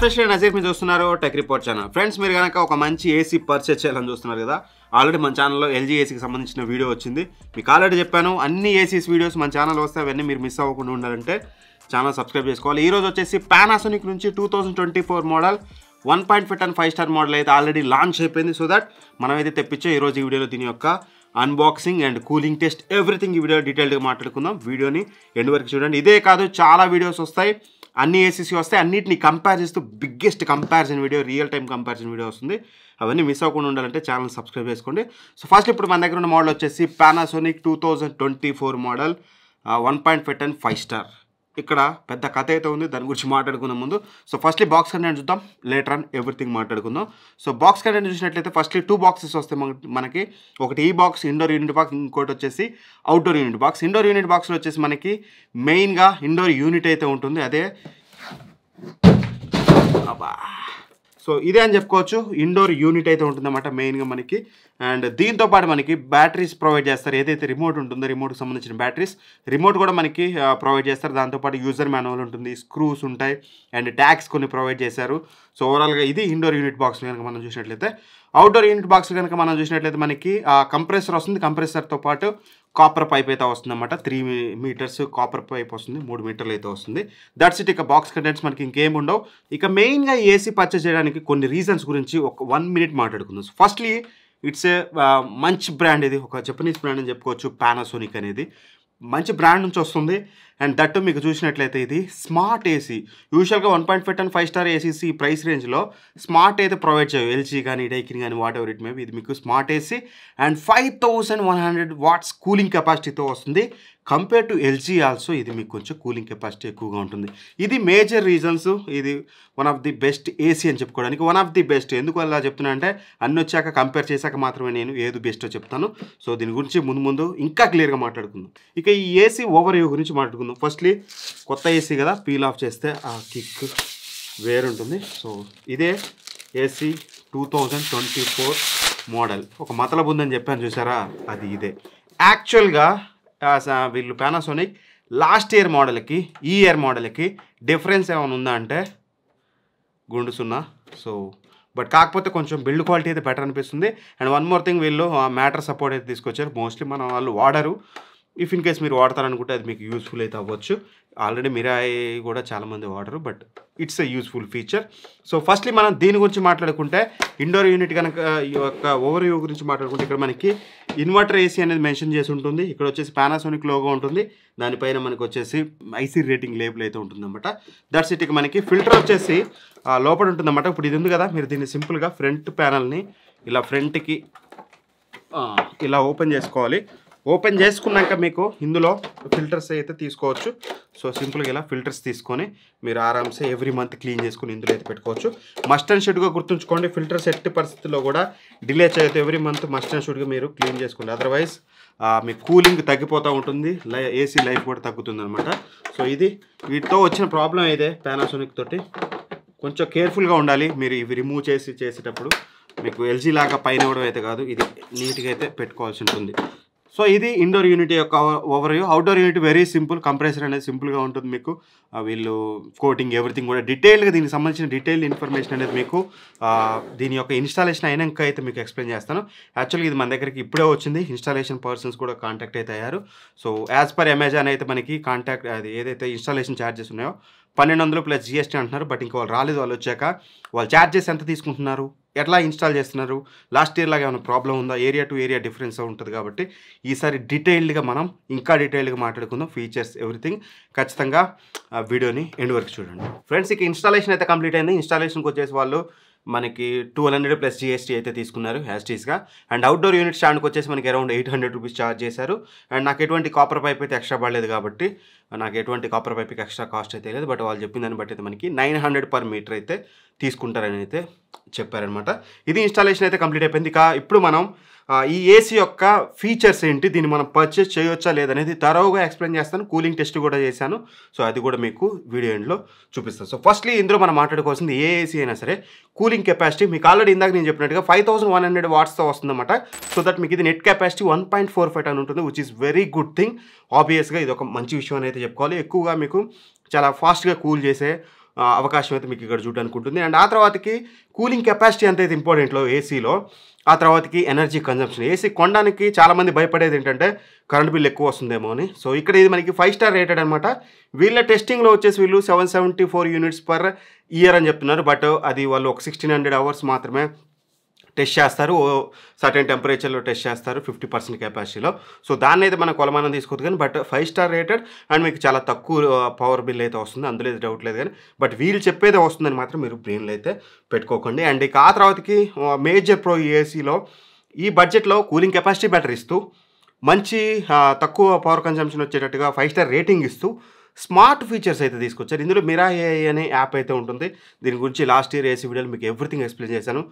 fresh Nazir మీరు చూస్తున్నారు tech report channel friends మీరు కనుక ఒక మంచి ఏసీ పర్చేస్ చేయాలని చూస్తున్నారు కదా ఆల్రెడీ మన ఛానల్లో ఎల్జీ ఏసీకి సంబంధించిన వీడియో వచ్చింది మీకు ఆల్రెడీ చెప్పాను అన్ని ఏసీస్ వీడియోస్ మన ఛానల్ వస్తే అవన్నీ మీరు మిస్ అవ్వకుండా ఉండాలంటే ఛానల్ సబ్స్క్రైబ్ చేసుకోవాలి ఈరోజు వచ్చేసి పానాసోనిక్ నుంచి two thousand twenty four model one point five and five star model అయితే ఆల్రెడీ లాంచ్ అయిపోయింది సో దట్ అయితే తెప్పించే ఈరోజు ఈ వీడియోలో దీని యొక్క unboxing and cooling test everything ఈ వీడియో డీటెయిల్డ్గా మాట్లాడుకుందాం వీడియోని ఎండ్ వరకు చూడండి ఇదే కాదు చాలా వీడియోస్ వస్తాయి అన్ని ఏసీసీ వస్తాయి అన్నిటిని కంపేర్ చేస్తూ biggest comparison video real time comparison video వస్తుంది అవన్నీ మిస్ అవ్వకుండా ఉండాలంటే ఛానల్ సబ్స్క్రైబ్ చేసుకోండి సో ఫస్ట్ ఇప్పుడు మన దగ్గర ఉన్న మోడల్ వచ్చేసి Panasonic two model one point five ten five star ఇక్కడ పెద్ద కథ అయితే ఉంది దాని గురించి మాట్లాడుకుందాం ముందు సో ఫస్ట్లీ బాక్స్ కంటెంట్ చూద్దాం లేటర్ అన్ ఎవ్రీథింగ్ మాట్లాడుకుందాం సో బాక్స్ కంటెంట్ చూసినట్లయితే ఫస్ట్లీ టూ బాక్సెస్ వస్తాయి మనకి ఒకటి ఈ బాక్స్ ఇండోర్ యూనిట్ బాక్స్ ఇంకోటి వచ్చేసి outdoor unit box indoor unit బాక్స్లో వచ్చేసి మనకి మెయిన్గా ఇండోర్ యూనిట్ అయితే ఉంటుంది అదే అబ్బా సో ఇదే అని చెప్పుకోవచ్చు ఇండోర్ యూనిట్ అయితే ఉంటుందన్నమాట మెయిన్గా మనకి అండ్ దీంతో పాటు మనకి బ్యాటరీస్ ప్రొవైడ్ చేస్తారు ఏదైతే రిమోట్ ఉంటుందో రిమోట్కి సంబంధించిన బ్యాటరీస్ రిమోట్ కూడా మనకి ప్రొవైడ్ చేస్తారు దాంతోపాటు యూజర్ మాన్యువల్ ఉంటుంది స్క్రూస్ ఉంటాయి అండ్ ట్యాక్స్ కొన్ని ప్రొవైడ్ చేశారు సో ఓవరాల్గా ఇది ఇండోర్ యూనిట్ బాక్స్ కనుక మనం చూసినట్లయితే అవుట్డోర్ యూనిట్ బాక్స్ కనుక మనం చూసినట్లయితే మనకి కంప్రెసర్ వస్తుంది కంప్రెసర్తో పాటు కాపర్ పైప్ అయితే వస్తుందన్నమాట త్రీ మీటర్స్ కాపర్ పైప్ వస్తుంది మూడు మీటర్లు అయితే వస్తుంది దట్స్ ఇట్ ఇక బాక్స్ కంటెంట్స్ మనకి ఇంకేం ఉండవు ఇక మెయిన్గా ఏసీ పర్చేస్ చేయడానికి కొన్ని రీజన్స్ గురించి ఒక వన్ మినిట్ మాట్లాడుకుందాం ఫస్ట్లీ ఇట్స్ ఏ మంచి బ్రాండ్ ఇది ఒక జపనీస్ బ్రాండ్ అని చెప్పుకోవచ్చు పానాసోనిక్ అనేది మంచి బ్రాండ్ నుంచి వస్తుంది అండ్ దట్టు మీకు చూసినట్లయితే ఇది స్మార్ట్ ఏసీ యూజువల్గా one point five ton five star AC price రేంజ్లో స్మార్ట్ అయితే ప్రొవైడ్ చేయవు ఎల్జీ కానీ డైకిన్ కానీ వాట్ ఎవర్ ఇట్ మేబీ ఇది మీకు smart AC and five thousand one hundred watts cooling కెపాసిటీతో వస్తుంది కంపేర్ టు ఎల్జీ ఆల్సో ఇది మీకు కొంచెం కూలింగ్ కెపాసిటీ ఎక్కువగా ఉంటుంది ఇది మేజర్ రీజన్స్ ఇది one of the best AC అని చెప్పుకోవడానికి వన్ ఆఫ్ ది బెస్ట్ ఎందుకు అలా చెప్తున్నా అంటే అన్ని వచ్చాక కంపేర్ చేశాక మాత్రమే నేను ఏది బెస్టో చెప్తాను సో దీని గురించి ముందు ముందు ఇంకా క్లియర్గా మాట్లాడుకుందాం ఇక ఈ ఏసీ ఓవర్ యూ గురించి మాట్లాడుకుందాం ఉంటుంది ఫస్ట్లీ కొత్త ఏసీ కదా పీల్ ఆఫ్ చేస్తే ఆ కిక్ వేరుంటుంది సో ఇదే AC two thousand twenty four model ఒక మతలబ్ ఉందని చెప్పాను చూసారా అది ఇదే యాక్చువల్గా uh, వీళ్ళు ప్యానాసోనిక్ లాస్ట్ ఇయర్ మోడల్కి ఈ ఇయర్ మోడల్కి డిఫరెన్స్ ఏమైనా ఉందా అంటే గుండు సున్నా సో బట్ కాకపోతే కొంచెం బిల్డ్ క్వాలిటీ అయితే బెటర్ అనిపిస్తుంది అండ్ వన్ మోర్ థింగ్ వీళ్ళు మ్యాటర్ సపోర్ట్ అయితే తీసుకొచ్చారు మోస్ట్లీ మనం వాళ్ళు వాడరు ఇఫ్ ఇన్ కేస్ మీరు వాడతారనుకుంటే అది మీకు యూస్ఫుల్ అయితే అవ్వచ్చు ఆల్రెడీ మిరాయి కూడా చాలామంది వాడరు but it's a useful feature so firstly మనం దీని గురించి మాట్లాడుకుంటే ఇండోర్ యూనిట్ కనుక ఈ యొక్క ఓవర్ వ్యూ గురించి మాట్లాడుకుంటే ఇక్కడ మనకి ఇన్వర్టర్ ఏసీ అనేది మెన్షన్ చేసి ఉంటుంది ఇక్కడ వచ్చేసి పానాసోనిక్ లోగో ఉంటుంది దానిపైన మనకు వచ్చేసి ఐసీ రేటింగ్ లేబుల్ అయితే ఉంటుందన్నమాట దట్స్ ఇట్ ఇక మనకి ఫిల్టర్ వచ్చేసి లోపల ఉంటుందన్నమాట ఇప్పుడు ఇది ఉంది కదా మీరు దీన్ని సింపుల్గా ఫ్రంట్ ప్యానల్ని ఇలా ఫ్రంట్కి ఇలా ఓపెన్ చేసుకోవాలి ఓపెన్ చేసుకున్నాక మీకు ఇందులో ఫిల్టర్స్ అయితే తీసుకోవచ్చు సో సింపుల్గా ఇలా ఫిల్టర్స్ తీసుకొని మీరు ఆరామ్సే ఎవ్రీ మంత్ క్లీన్ చేసుకుని ఇందులో అయితే పెట్టుకోవచ్చు మస్ట్ అండ్ షుడ్గా గుర్తుంచుకోండి ఫిల్టర్స్ ఎట్టి పరిస్థితుల్లో కూడా డిలే చేయొద్దు ఎవ్రీ మంత్ మస్ట్ అండ్ షుడ్గా మీరు క్లీన్ చేసుకోండి అదర్వైజ్ మీ కూలింగ్ తగ్గిపోతూ ఉంటుంది ఏసీ లైఫ్ కూడా తగ్గుతుంది అనమాట సో ఇది వీటితో వచ్చిన ప్రాబ్లం అయితే పానాసోనిక్ తోటి కొంచెం కేర్ఫుల్గా ఉండాలి మీరు ఇవి రిమూవ్ చేసి చేసేటప్పుడు మీకు ఎల్జీ లాగా పైన ఇవ్వడం అయితే కాదు ఇది నీట్గా అయితే పెట్టుకోవాల్సి ఉంటుంది సో ఇది ఇండోర్ యూనిట్ యొక్క overview outdoor unit very simple compressor అనేది సింపుల్గా ఉంటుంది మీకు వీళ్ళు కోటింగ్ ఎవ్రీథింగ్ కూడా డీటెయిల్గా దీనికి సంబంధించిన డీటెయిల్ ఇన్ఫర్మేషన్ అనేది మీకు దీని యొక్క ఇన్స్టాలేషన్ అయినాక అయితే మీకు ఎక్స్ప్లెయిన్ చేస్తాను యాక్చువల్గా ఇది మన దగ్గరికి ఇప్పుడే వచ్చింది ఇన్స్టాలేషన్ పర్సన్స్ కూడా కాంటాక్ట్ అయితే అయ్యారు సో యాజ్ పర్ అమెజాన్ అయితే మనకి కాంటాక్ట్ అది ఏదైతే ఇన్స్టాలేషన్ ఛార్జెస్ ఉన్నాయో పన్నెండు వందలు ప్లస్ జిఎస్టీ అంటున్నారు బట్ ఇంకా వాళ్ళు రాలేదు వాళ్ళు వచ్చాక వాళ్ళు ఛార్జెస్ ఎంత తీసుకుంటున్నారు ఎట్లా ఇన్స్టాల్ చేస్తున్నారు లాస్ట్ ఇయర్ లాగా ఏమైనా ప్రాబ్లం ఉందా ఏరియా టు ఏరియా డిఫరెన్స్ ఉంటుంది కాబట్టి ఈసారి డీటెయిల్డ్గా మనం ఇంకా డీటెయిల్డ్గా మాట్లాడుకుందాం ఫీచర్స్ ఎవ్రీథింగ్ ఖచ్చితంగా వీడియోని ఎండ్ వరకు చూడండి ఫ్రెండ్స్ ఇక ఇన్స్టాలేషన్ అయితే కంప్లీట్ అయింది ఇన్స్టాలేషన్కి వచ్చేసి వాళ్ళు మనకి టూ హండ్రెడ్ ప్లస్ జిఎస్టీ అయితే తీసుకున్నారు హ్యాస్టీస్గా అండ్ అవుట్డోర్ యూనిట్ స్టాండ్కి వచ్చేసి మనకి around eight hundred rupees charge చేశారు అండ్ నాకు ఎటువంటి కాపర్ పైప్ అయితే ఎక్స్ట్రా పడలేదు కాబట్టి నాకు ఎటువంటి కాపర్ పైప్కి ఎక్స్ట్రా కాస్ట్ అయితే లేదు బట్ వాళ్ళు చెప్పిన దాన్ని బట్టి అయితే మనకి నైన్ హండ్రెడ్ పర్ మీటర్ అయితే తీసుకుంటారని అయితే చెప్పారనమాట ఇది ఇన్స్టాలేషన్ అయితే కంప్లీట్ అయిపోయింది కా ఇప్పుడు మనం ఈ ఏసీ యొక్క ఫీచర్స్ ఏంటి దీన్ని మనం పర్చేస్ చేయొచ్చా లేదనేది తరవుగా ఎక్స్ప్లెయిన్ చేస్తాను కూలింగ్ టెస్ట్ కూడా చేశాను సో అది కూడా మీకు వీడియో ఎండ్లో చూపిస్తాను సో ఫస్ట్లీ ఇందులో మనం మాట్లాడుకోవాల్సింది ఏ ఏసీ అయినా సరే కూలింగ్ కెపాసిటీ మీకు ఆల్రెడీ ఇందాక నేను చెప్పినట్టుగా ఫైవ్ థౌసండ్ వన్ హండ్రెడ్ వాట్స్తో వస్తుందన్నమాట సో దట్ మీకు ఇది net capacity one point four five అని ఉంటుంది which is very good thing ఆబ్వియస్గా ఇది ఒక మంచి విషయం అని అయితే చెప్పుకోవాలి ఎక్కువగా మీకు చాలా ఫాస్ట్గా కూల్ చేసే అవకాశం అయితే మీకు ఇక్కడ చూడడానికి ఉంటుంది అండ్ ఆ తర్వాతకి కూలింగ్ కెపాసిటీ అంత అయితే ఇంపార్టెంట్లో ఏసీలో ఆ తర్వాతకి ఎనర్జీ కన్జంప్షన్ ఏసీ కొనడానికి చాలామంది భయపడేది ఏంటంటే కరెంట్ బిల్ ఎక్కువ వస్తుందేమో అని సో ఇక్కడ ఇది మనకి ఫైవ్ స్టార్ రేటెడ్ అనమాట వీళ్ళ టెస్టింగ్లో వచ్చేసి వీళ్ళు seven seventy four units per year అని చెప్తున్నారు బట్ అది వాళ్ళు ఒక సిక్స్టీన్ హండ్రెడ్ అవర్స్ మాత్రమే టెస్ట్ చేస్తారు ఓ సర్టెన్ టెంపరేచర్లో టెస్ట్ చేస్తారు ఫిఫ్టీ పర్సెంట్ కెపాసిటీలో సో దాన్ని అయితే మనం కొలమానం తీసుకోవద్దు కానీ but five star rated and మీకు చాలా తక్కువ పవర్ బిల్ అయితే వస్తుంది అందులో డౌట్ లేదు కానీ బట్ వీళ్ళు చెప్పేది వస్తుందని మాత్రం మీరు బ్రెయిన్లో అయితే పెట్టుకోకండి అండ్ ఇక ఆ తర్వాతకి మేజర్ ప్రో ఏసీలో ఈ బడ్జెట్లో కూలింగ్ కెపాసిటీ బెటర్ ఇస్తూ మంచి తక్కువ పవర్ కన్సంప్షన్ వచ్చేటట్టుగా ఫైవ్ స్టార్ రేటింగ్ ఇస్తూ స్మార్ట్ ఫీచర్స్ అయితే తీసుకొచ్చారు ఇందులో మిరా ఏఐ అనే యాప్ అయితే ఉంటుంది దీని గురించి లాస్ట్ ఇయర్ ఏసీ వీడియోలో మీకు ఎవ్రీథింగ్ ఎక్స్ప్లెయిన్ చేశాను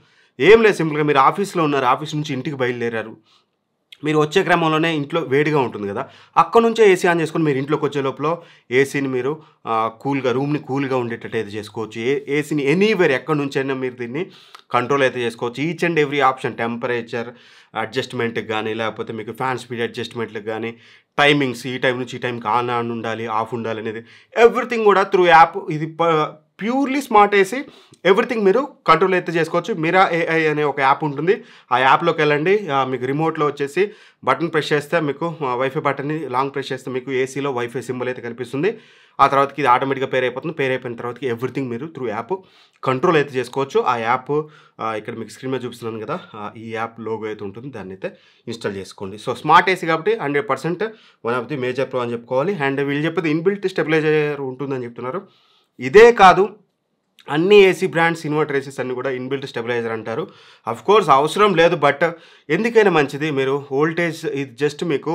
ఏం లేదు సింపుల్గా మీరు ఆఫీస్లో ఉన్నారు ఆఫీస్ నుంచి ఇంటికి బయలుదేరారు మీరు వచ్చే క్రమంలోనే ఇంట్లో వేడిగా ఉంటుంది కదా అక్కడ నుంచే ఏసీ ఆన్ చేసుకొని మీరు ఇంట్లోకి వచ్చే లోపల ఏసీని మీరు కూల్గా రూమ్ని కూల్గా ఉండేటట్టు అయితే చేసుకోవచ్చు ఏ ఏసీని ఎనీవేర్ ఎక్కడి నుంచైనా మీరు దీన్ని కంట్రోల్ అయితే చేసుకోవచ్చు each and every option temperature అడ్జస్ట్మెంట్కి కానీ లేకపోతే మీకు ఫ్యాన్ స్పీడ్ అడ్జస్ట్మెంట్కి కానీ టైమింగ్స్ ఈ టైం నుంచి ఈ టైంకి ఆన్ ఆన్ ఉండాలి ఆఫ్ ఉండాలి అనేది ఎవ్రీథింగ్ కూడా త్రూ యాప్ ఇది ప్యూర్లీ స్మార్ట్ ఏసీ ఎవ్రీథింగ్ మీరు కంట్రోల్ అయితే చేసుకోవచ్చు మీరా ఏఐ అనే ఒక యాప్ ఉంటుంది ఆ యాప్లోకి వెళ్ళండి మీకు రిమోట్లో వచ్చేసి బటన్ ప్రెస్ చేస్తే మీకు వైఫై బటన్ని లాంగ్ ప్రెస్ చేస్తే మీకు ఏసీలో వైఫై సింబల్ అయితే కనిపిస్తుంది ఆ తర్వాతకి ఇది ఆటోమేటిక్గా పేరు అయిపోతుంది పేరు అయిపోయిన తర్వాతకి ఎవ్రీథింగ్ మీరు త్రూ యాప్ కంట్రోల్ అయితే చేసుకోవచ్చు ఆ యాప్ ఇక్కడ మీకు స్క్రీన్ మీద చూపిస్తున్నాను కదా ఈ యాప్ లోగో అయితే ఉంటుంది దాన్ని అయితే ఇన్స్టాల్ చేసుకోండి సో స్మార్ట్ ఏసీ కాబట్టి hundred percent one of the major pro అని చెప్పుకోవాలి అండ్ వీళ్ళు చెప్పేది ఇన్బిల్ట్ స్టెబిలైజర్ ఉంటుందని చెప్తున్నారు ఇదే కాదు అన్ని ఏసీ బ్రాండ్స్ ఇన్వర్టర్ ఏసీస్ అన్ని కూడా ఇన్బిల్ట్ స్టెబిలైజర్ అంటారు అఫ్ కోర్స్ అవసరం లేదు బట్ ఎందుకైనా మంచిది మీరు వోల్టేజ్ ఇది జస్ట్ మీకు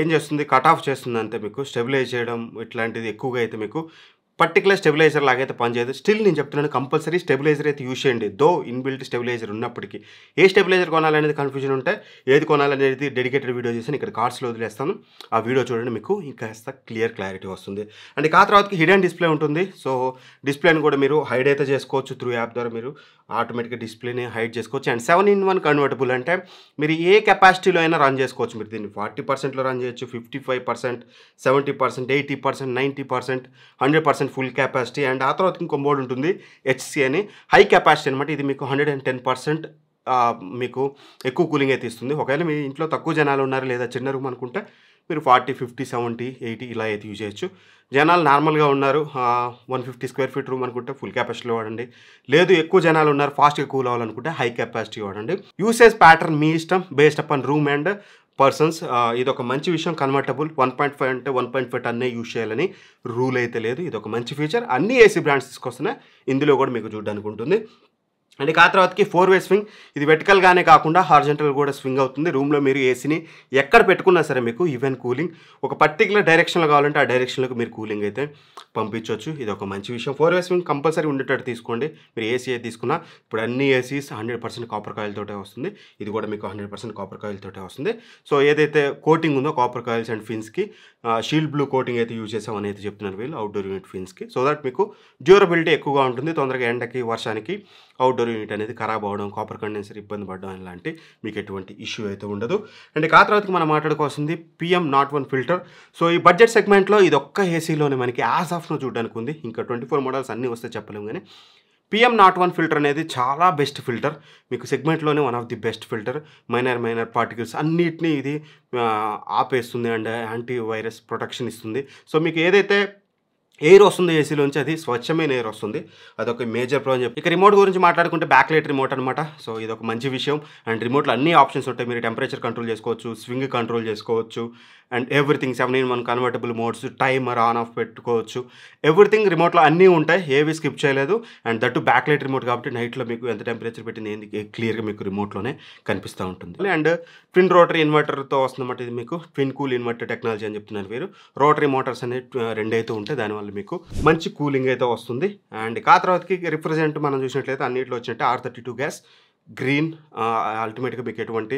ఏం చేస్తుంది కట్ ఆఫ్ చేస్తుంది అంతే మీకు స్టెబిలైజ్ చేయడం ఇట్లాంటిది ఎక్కువగా అయితే మీకు పర్టికులర్ స్టెబిలైజర్ లాగైతే పనిచేయదు స్టిల్ నేను చెప్తున్నాను కంపల్సరీ స్టెబిలైజర్ అయితే యూజ్ చేయండి దో ఇన్బిల్ట్ స్టెబిలైజర్ ఉన్నప్పటికీ ఏ స్టెబిలైజర్ కొనాలనేది కన్ఫ్యూజన్ ఉంటే ఏది కొనాలనేది డెడికేటెడ్ వీడియో చేసి ఇక్కడ కార్డ్స్లో వదిలేస్తాను ఆ వీడియో చూడండి మీకు ఇంకా క్లియర్ క్లారిటీ వస్తుంది అండ్ ఆ తర్వాత హిడెన్ డిస్ప్లే ఉంటుంది సో డిస్ప్లేని కూడా మీరు హైడ్ అయితే చేసుకోవచ్చు త్రూ యాప్ ద్వారా మీరు ఆటోమేటిక్గా డిస్ప్లేని హైడ్ చేసుకోవచ్చు and seven in one convertible అంటే మీరు ఏ కెపాసిటీలో అయినా రన్ చేసుకోవచ్చు మీరు దీన్ని ఫార్టీ పర్సెంట్లో రన్ చేయొచ్చు fifty five percent seventy percent eighty percent ninety percent hundred percent full capacity and ఆ తర్వాత ఇంకో మోడ్ ఉంటుంది హెచ్సి అని హై కెపాసిటీ అనమాట ఇది మీకు హండ్రెడ్ అండ్ టెన్ పర్సెంట్ మీకు ఎక్కువ కూలింగ్ అయితే ఇస్తుంది ఒకవేళ మీ ఇంట్లో తక్కువ జనాలు ఉన్నారు లేదా చిన్న రూమ్ అనుకుంటే మీరు ఫార్టీ ఫిఫ్టీ సెవెంటీ ఎయిటీ ఇలా అయితే యూజ్ చేయొచ్చు జనాలు నార్మల్గా ఉన్నారు one fifty square feet room అనుకుంటే ఫుల్ కెపాసిటీలో వాడండి లేదు ఎక్కువ జనాలు ఉన్నారు ఫాస్ట్గా కూల్ అవ్వాలనుకుంటే హై కెపాసిటీ వాడండి యూసేజ్ ప్యాటర్న్ మీ ఇష్టం based upon room and persons ఇది ఒక మంచి విషయం కన్వర్టబుల్ వన్ పాయింట్ ఫైవ్ అంటే వన్ పాయింట్ ఫైవ్ టన్నే యూజ్ చేయాలని రూల్ అయితే లేదు ఇది ఒక మంచి ఫీచర్ అన్ని ఏసీ బ్రాండ్స్ తీసుకొస్తున్నాయి ఇందులో కూడా మీకు చూడడానికి ఉంటుంది అండ్ ఆ తర్వాతకి ఫోర్ వే స్వింగ్ ఇది వెటికల్గానే కాకుండా హార్జెంటల్ కూడా స్వింగ్ అవుతుంది రూమ్లో మీరు ఏసీని ఎక్కడ పెట్టుకున్నా సరే మీకు ఈవెన్ కూలింగ్ ఒక పర్టికులర్ డైరెక్షన్లో కావాలంటే ఆ డైరెక్షన్లోకి మీరు కూలింగ్ అయితే పంపించవచ్చు ఇది ఒక మంచి విషయం ఫోర్ వేస్ విన్ కంపల్సరీ ఉండేటట్టు తీసుకోండి మీరు ఏసీ అయితే తీసుకున్నా ఇప్పుడు అన్ని ACs hundred percent copper coil తోటే వస్తుంది ఇది కూడా మీకు హండ్రెడ్ పర్సెంట్ కాపర్ కాయిల్ వస్తుంది సో ఏదైతే కోటింగ్ ఉందో కాపర్ కాయిల్స్ అండ్ ఫిన్స్కి షీల్డ్ బ్లూ కోటింగ్ అయితే యూజ్ చేసామని అయితే చెప్తున్నారు వీళ్ళు అవుట్డోర్ యూనిట్ ఫిన్స్కి సో దట్ మీకు డ్యూరబిలిటీ ఎక్కువగా ఉంటుంది తొందరగా ఎండకి వర్షానికి అవుట్డోర్ యూనిట్ అనేది ఖరాబ్ అవడం కాపర్ కండెన్సర్ ఇబ్బంది పడడం ఇలాంటి మీకు ఎటువంటి ఇష్యూ అయితే ఉండదు అండ్ ఆ తర్వాత మనం మాట్లాడుకోవాల్సింది PM not one filter so ఈ బడ్జెట్ సెగ్మెంట్లో ఇది ఒక్క ఏసీలోనే మనకి యాజ్ ఆఫ్లో చూడడానికి ఉంది ఇంకా ట్వంటీ ఫోర్ మోడల్స్ అన్నీ వస్తే చెప్పలేము కానీ పిఎం నాట్ వన్ ఫిల్టర్ అనేది చాలా బెస్ట్ ఫిల్టర్ మీకు సెగ్మెంట్లోనే one of the best filter minor minor particles అన్నిటినీ ఇది ఆపేస్తుంది అండ్ యాంటీ వైరస్ ప్రొటెక్షన్ ఇస్తుంది సో మీకు ఏదైతే ఎయిర్ వస్తుంది ఏసీలోంచి అది స్వచ్ఛమైన ఎయిర్ వస్తుంది అదొక మేజర్ ప్రాబ్లం చెప్పి ఇక రిమోట్ గురించి మాట్లాడుకుంటే బ్యాక్ లైట్ రిమోట్ అనమాట సో ఇది ఒక మంచి విషయం అండ్ రిమోట్లో అన్ని ఆప్షన్స్ ఉంటాయి మీరు టెంపరేచర్ కంట్రోల్ చేసుకోవచ్చు స్వింగ్ కంట్రోల్ చేసుకోవచ్చు and everything seven in one convertible modes timer on off పెట్టుకోవచ్చు ఎవ్రీథింగ్ రిమోట్లో అన్నీ ఉంటాయి ఏవి స్కిప్ చేయలేదు and that back light remote కాబట్టి నైట్లో మీకు ఎంత టెంపరేచర్ పెట్టింది ఏంది క్లియర్గా మీకు రిమోట్లోనే కనిపిస్తూ ఉంటుంది అండ్ ట్విన్ రోటరీ ఇన్వర్టర్తో వస్తుందన్నమాట ఇది మీకు ట్విన్ కూల్ ఇన్వర్టర్ టెక్నాలజీ అని చెప్తున్నారు మీరు రోటరీ మోటార్స్ రెండు రెండైతే ఉంటాయి దానివల్ల మళ్ళీ మీకు మంచి కూలింగ్ అయితే వస్తుంది అండ్ ఆ తర్వాతకి రిప్రజెంట్ మనం చూసినట్లయితే అన్నింటిలో వచ్చినట్టు R thirty two gas green అల్టిమేట్గా మీకు ఎటువంటి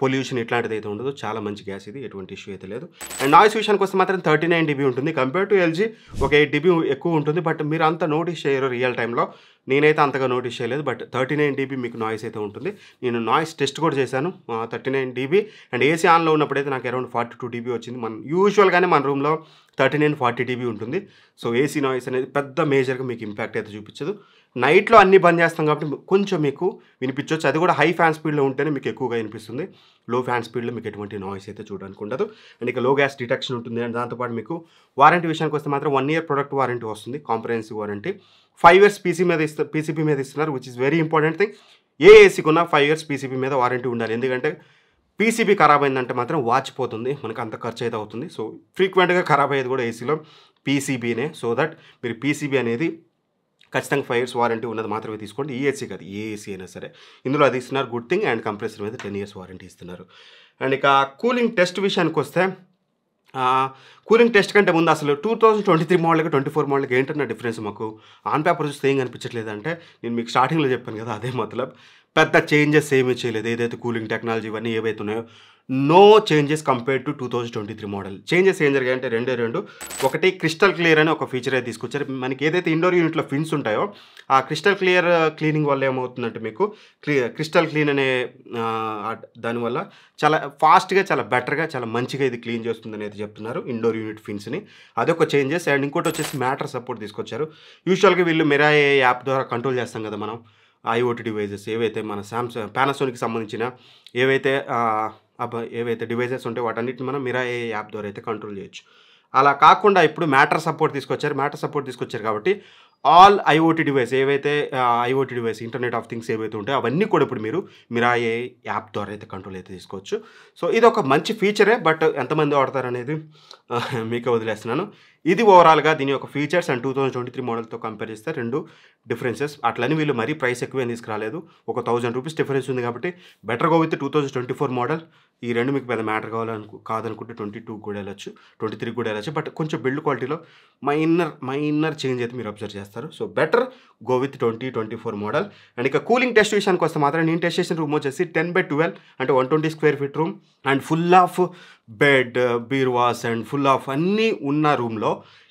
పొల్యూషన్ ఇట్లాంటిది అయితే ఉండదు చాలా మంచి గ్యాస్ ఇది ఎటువంటి ఇష్యూ అయితే లేదు అండ్ నాయిస్ విషయానికి వస్తే మాత్రం థర్టీ నైన్ డిబి ఉంటుంది కంపేర్ టు ఎల్జీ ఒక ఎయిట్ డిబి ఎక్కువ ఉంటుంది బట్ మీరు అంత నోటీస్ చేయరు రియల్ టైంలో నేనైతే అంతగా నోటీస్ చేయలేదు బట్ థర్టీ నైన్ డీబీ మీకు నాయిస్ అయితే ఉంటుంది నేను నాయిస్ టెస్ట్ కూడా చేశాను thirty nine dB and AC ఆన్లో ఉన్నప్పుడైతే నాకు అరౌండ్ ఫార్టీ టూ డీబీ వచ్చింది మన యూజువల్గానే మన రూమ్లో థర్టీ నైన్ ఫార్టీ డీబీ ఉంటుంది సో ఏసీ నాయిస్ అనేది పెద్ద మేజర్గా మీకు ఇంపాక్ట్ అయితే చూపించదు నైట్లో అన్ని బంద్ చేస్తాం కాబట్టి కొంచెం మీకు వినిపించవచ్చు అది కూడా హై ఫ్యాన్ స్పీడ్లో ఉంటేనే మీకు ఎక్కువగా వినిపిస్తుంది లో ఫ్యాన్ స్పీడ్లో మీకు ఎటువంటి నాయిస్ అయితే చూడడానికి ఉండదు అండ్ ఇక లో గ్యాస్ డిటెక్షన్ ఉంటుంది అండ్ దాంతోపాటు మీకు వారంటీ విషయానికి వస్తే మాత్రం వన్ ఇయర్ ప్రొడక్ట్ వారంటీ వస్తుంది comprehensive warranty five years PC మీద ఇస్తారు పీసీపీ మీద ఇస్తున్నారు which is very important thing ఏ ఏసీకున్న ఫైవ్ ఇయర్స్ పీసీపీ మీద వారంటీ ఉండాలి ఎందుకంటే పీసీబీ ఖరాబ్ అయిందంటే మాత్రం వాచ్ పోతుంది మనకు అంత ఖర్చు అయితే అవుతుంది సో ఫ్రీక్వెంట్గా ఖరాబ్ అయ్యేది కూడా ఏసీలో పీసీబీనే సో దట్ మీరు పీసీబీ అనేది ఖచ్చితంగా ఫైవ్ ఇయర్స్ వారంటీ ఉన్నది మాత్రమే తీసుకోండి ఈఎస్సీ కాదు ఏఎస్సీ అయినా సరే ఇందులో అది ఇస్తున్నారు గుడ్ థింగ్ అండ్ కంప్రెసర్ మీద టెన్ ఇయర్స్ వారంటీ ఇస్తున్నారు అండ్ ఇక కూలింగ్ టెస్ట్ విషయానికి వస్తే కూలింగ్ టెస్ట్ కంటే ముందు అసలు టూ థౌజండ్ ట్వంటీ త్రీ మోడల్కి ట్వంటీ ఫోర్ మోడల్కి ఏంటన్న డిఫరెన్స్ మాకు ఆన్ పేపర్ చూస్తే ఏం కనిపించట్లేదు అంటే నేను మీకు స్టార్టింగ్లో చెప్పాను కదా అదే మతలబ్ పెద్ద చేంజెస్ ఏమీ చేయలేదు ఏదైతే కూలింగ్ టెక్నాలజీ ఇవన్నీ ఏవైతే ఉన్నాయో no changes compared to two thousand twenty three model changes ఏం అంటే రెండే రెండు ఒకటి క్రిస్టల్ క్లియర్ అని ఒక ఫీచర్ అయితే తీసుకొచ్చారు మనకి ఏదైతే ఇండోర్ యూనిట్లో ఫిన్స్ ఉంటాయో ఆ క్రిస్టల్ క్లియర్ క్లీనింగ్ వల్ల ఏమవుతుందంటే మీకు క్రిస్టల్ క్లీన్ అనే దానివల్ల చాలా ఫాస్ట్గా చాలా బెటర్గా చాలా మంచిగా ఇది క్లీన్ అని అయితే చెప్తున్నారు ఇండోర్ యూనిట్ ఫిన్స్ని అదొక చేంజెస్ అండ్ ఇంకోటి వచ్చేసి మ్యాటర్ సపోర్ట్ తీసుకొచ్చారు యూజువల్గా వీళ్ళు మెరా యాప్ ద్వారా కంట్రోల్ చేస్తాం కదా మనం ఐఓటీ డివైజెస్ ఏవైతే మన శాంసంగ్ పానాసోనిక్ సంబంధించిన ఏవైతే ఏవైతే డివైజెస్ ఉంటాయో వాటన్నిటిని మనం మీరా ఏ యాప్ ద్వారా అయితే కంట్రోల్ చేయొచ్చు అలా కాకుండా ఇప్పుడు మ్యాటర్ సపోర్ట్ తీసుకొచ్చారు మ్యాటర్ సపోర్ట్ తీసుకొచ్చారు కాబట్టి ఆల్ ఐఓటీ డివైస్ ఏవైతే IoT device internet of things ఏవైతే ఉంటాయో అవన్నీ కూడా ఇప్పుడు మీరు మీరా ఏ యాప్ ద్వారా అయితే కంట్రోల్ అయితే తీసుకోవచ్చు సో ఇది ఒక మంచి ఫీచరే బట్ ఎంతమంది వాడతారు అనేది మీకు వదిలేస్తున్నాను ఇది ఓవరాల్గా దీని యొక్క features and two thousand twenty three మోడల్తో కంపేర్ చేస్తే రెండు డిఫరెన్సెస్ అట్లని వీళ్ళు మరీ ప్రైస్ ఎక్కువేం తీసుకురాలేదు ఒక థౌసండ్ రూపీస్ డిఫరెన్స్ ఉంది కాబట్టి better go with two thousand twenty four model ఈ రెండు మీకు పెద్ద మ్యాటర్ కావాలనుకు కాదనుకుంటే ట్వంటీ టూ కూడా వెళ్ళచ్చు ట్వంటీ త్రీ కూడా వెళ్ళచ్చు బట్ కొంచెం బిల్డ్ క్వాలిటీలో మైనర్ మైనర్ చేంజ్ అయితే మీరు అబ్జర్వ్ చేస్తారు so better go with twenty twenty four model and ఇక కూలింగ్ టెస్ట్ విషయానికి వస్తే మాత్రం నేను టెస్ట్ చేసిన రూమ్ వచ్చేసి టెన్ బై ట్వెల్వ్ అంటే one twenty square feet room and full of bed బీర్వాస్ అండ్ ఫుల్ ఆఫ్ అన్నీ ఉన్న రూమ్లో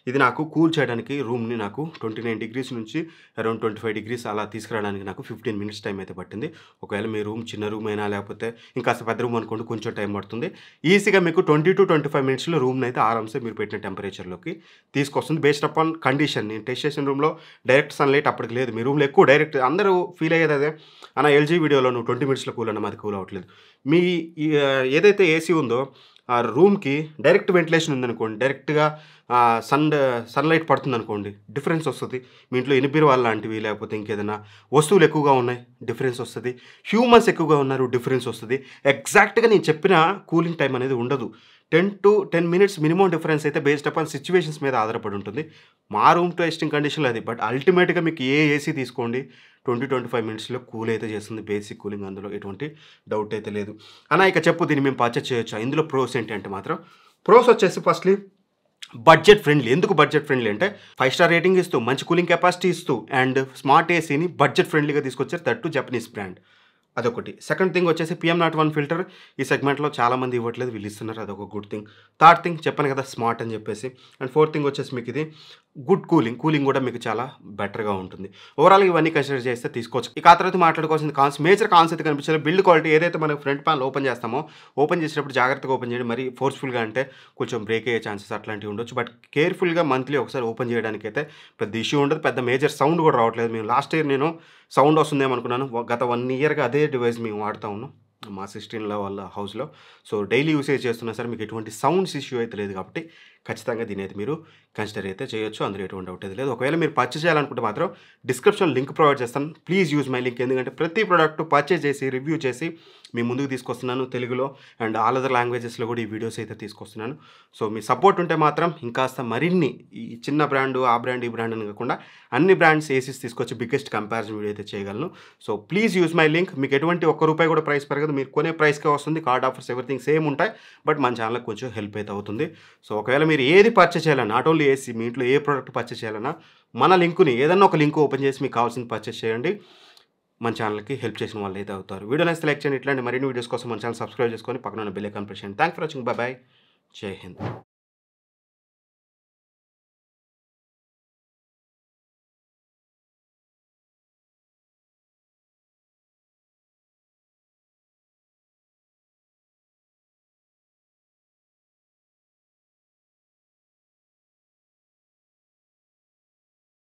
ఇది నాకు కూల్ చేయడానికి రూమ్ని నాకు ట్వంటీ నైన్ డిగ్రీస్ నుంచి అరౌండ్ ట్వంటీ ఫైవ్ డిగ్రీస్ అలా తీసుకురావడానికి నాకు ఫిఫ్టీన్ మినిట్స్ టైం అయితే పట్టింది ఒకవేళ మీ రూమ్ చిన్న రూమ్ అయినా లేకపోతే ఇంకా పెద్ద రూమ్ అనుకోండి కొంచెం టైం పడుతుంది ఈజీగా మీకు ట్వంటీ టు ట్వంటీ ఫైవ్ మినిట్స్లో రూమ్ని అయితే ఆరామ్సే మీరు పెట్టిన టెంపరేచర్లోకి తీసుకొస్తుంది బేస్డ్ అపాన్ కండిషన్ నేను టెస్ట్ చేసిన రూమ్లో డైరెక్ట్ సన్లైట్ అప్పటికి లేదు మీ రూమ్లో ఎక్కువ డైరెక్ట్ అందరూ ఫీల్ అయ్యేది అదే అన్న ఎల్జీ వీడియోలో నువ్వు ట్వంటీ మినిట్స్లో కూల్ అన్న మాది కూల్ అవ్వట్లేదు మీ ఏదైతే ఏసీ ఉందో ఆ రూమ్కి డైరెక్ట్ వెంటిలేషన్ ఉందనుకోండి డైరెక్ట్గా సన్ సన్లైట్ పడుతుంది అనుకోండి డిఫరెన్స్ వస్తుంది మీ ఇంట్లో వాళ్ళ లాంటివి లేకపోతే ఇంకేదైనా వస్తువులు ఎక్కువగా ఉన్నాయి డిఫరెన్స్ వస్తుంది హ్యూమన్స్ ఎక్కువగా ఉన్నారు డిఫరెన్స్ వస్తుంది ఎగ్జాక్ట్గా నేను చెప్పిన కూలింగ్ టైం అనేది ఉండదు ten to ten minutes minimum difference అయితే బేస్డ్ అపాన్ సిచ్యువేషన్స్ మీద ఆధారపడి ఉంటుంది మా రూమ్ టెస్టింగ్ కండిషన్లో అది బట్ అల్టిమేట్గా మీకు ఏ ఏసీ తీసుకోండి ట్వంటీ ట్వంటీ ఫైవ్ మినిట్స్లో కూల్ అయితే చేస్తుంది బేసిక్ కూలింగ్ అందులో ఎటువంటి డౌట్ అయితే లేదు అన్నా ఇక చెప్పు దీన్ని మేము పర్చేస్ చేయొచ్చు ఇందులో ప్రోస్ ఏంటి అంటే మాత్రం ప్రోస్ వచ్చేసి ఫస్ట్లీ బడ్జెట్ ఫ్రెండ్లీ ఎందుకు బడ్జెట్ ఫ్రెండ్లీ అంటే ఫైవ్ స్టార్ రేటింగ్ ఇస్తూ మంచి కూలింగ్ కెపాసిటీ ఇస్తూ అండ్ స్మార్ట్ ఏసీని బడ్జెట్ ఫ్రెండ్లీగా తీసుకొచ్చారు టు జపనీస్ బ్రాండ్ అదొకటి సెకండ్ థింగ్ వచ్చేసి పిఎం నాట్ వన్ ఫిల్టర్ ఈ సెగ్మెంట్లో చాలామంది ఇవ్వట్లేదు వీళ్ళు ఇస్తున్నారు అదొక గుడ్ థింగ్ థర్డ్ థింగ్ చెప్పాను కదా స్మార్ట్ అని చెప్పేసి అండ్ ఫోర్త్ థింగ్ వచ్చేసి మీకు ఇది గుడ్ కూలింగ్ కూలింగ్ కూడా మీకు చాలా బెటర్గా ఉంటుంది ఓవరాల్ ఇవన్నీ కన్సిడర్ చేస్తే తీసుకోవచ్చు ఇక ఆ తర్వాత మాట్లాడుకోవాల్సిన కాన్స్ మేజర్ కాన్స్ అయితే కనిపించాలి బిల్డ్ క్వాలిటీ ఏదైతే మనం ఫ్రంట్ ప్యాన్ ఓపెన్ చేస్తామో ఓపెన్ చేసేటప్పుడు జాగ్రత్తగా ఓపెన్ చేయండి మరి ఫోర్స్ఫుల్గా అంటే కొంచెం బ్రేక్ అయ్యే ఛాన్సెస్ అట్లాంటివి ఉండొచ్చు బట్ కేర్ఫుల్గా మంత్లీ ఒకసారి ఓపెన్ చేయడానికి అయితే పెద్ద ఇష్యూ ఉండదు పెద్ద మేజర్ సౌండ్ కూడా రావట్లేదు మేము లాస్ట్ ఇయర్ నేను సౌండ్ వస్తుందేమో అనుకున్నాను గత వన్ ఇయర్గా అదే డివైస్ మేము వాడుతూ ఉన్నాం మా సిస్టీన్లో వాళ్ళ హౌస్లో సో డైలీ యూసేజ్ చేస్తున్నా సార్ మీకు ఎటువంటి సౌండ్స్ ఇష్యూ అయితే లేదు కాబట్టి ఖచ్చితంగా దీని అయితే మీరు కన్సిడర్ అయితే చేయొచ్చు అందులో ఎటువంటి డౌట్ అయితే లేదు ఒకవేళ మీరు పర్చేస్ చేయాలనుకుంటే మాత్రం డిస్క్రిప్షన్ లింక్ ప్రొవైడ్ చేస్తాను ప్లీజ్ యూజ్ మై లింక్ ఎందుకంటే ప్రతి ప్రోడక్ట్ పర్చేస్ చేసి రివ్యూ చేసి మీ ముందుకు తీసుకొస్తున్నాను తెలుగులో అండ్ ఆల్ అదర్ లాంగ్వేజెస్లో కూడా ఈ వీడియోస్ అయితే తీసుకొస్తున్నాను సో మీ సపోర్ట్ ఉంటే మాత్రం ఇంకాస్త మరిన్ని ఈ చిన్న బ్రాండ్ ఆ బ్రాండ్ ఈ బ్రాండ్ అని కాకుండా అన్ని బ్రాండ్స్ ఏసీస్ తీసుకొచ్చి బిగ్గెస్ట్ కంపారిజన్ వీడియో అయితే చేయగలను so please use my link మీకు ఎటువంటి ఒక్క రూపాయి కూడా ప్రైస్ పెరగదు మీరు కొనే ప్రైస్కే వస్తుంది కార్డ్ ఆఫర్స్ ఎవ్రీథింగ్ సేమ్ ఉంటాయి బట్ మన ఛానల్కి కొంచెం హెల్ప్ అయితే అవుతుంది సో ఒకవేళ మీరు ఏది పర్చేస్ చేయాలన్నా నాట్ ఓన్లీ ఏసీ మీ ఇంట్లో ఏ ప్రోడక్ట్ పర్చేస్ చేయాలన్నా మన లింకుని ఏదన్నా ఒక లింక్ ఓపెన్ చేసి మీకు కావాల్సింది పర్చేస్ చేయండి మన ఛానల్కి హెల్ప్ చేసిన వాళ్ళు అయితే అవుతారు వీడియో నైస్ లైక్ చేయండి ఇట్లాంటి మరిన్ని వీడియోస్ కోసం మన ఛానల్ సబ్స్క్రైబ్ చేసుకొని పక్కన బెల్ ఐకాన్ ప్రెస్ చేయండి thank for watching bye bye జై హింద్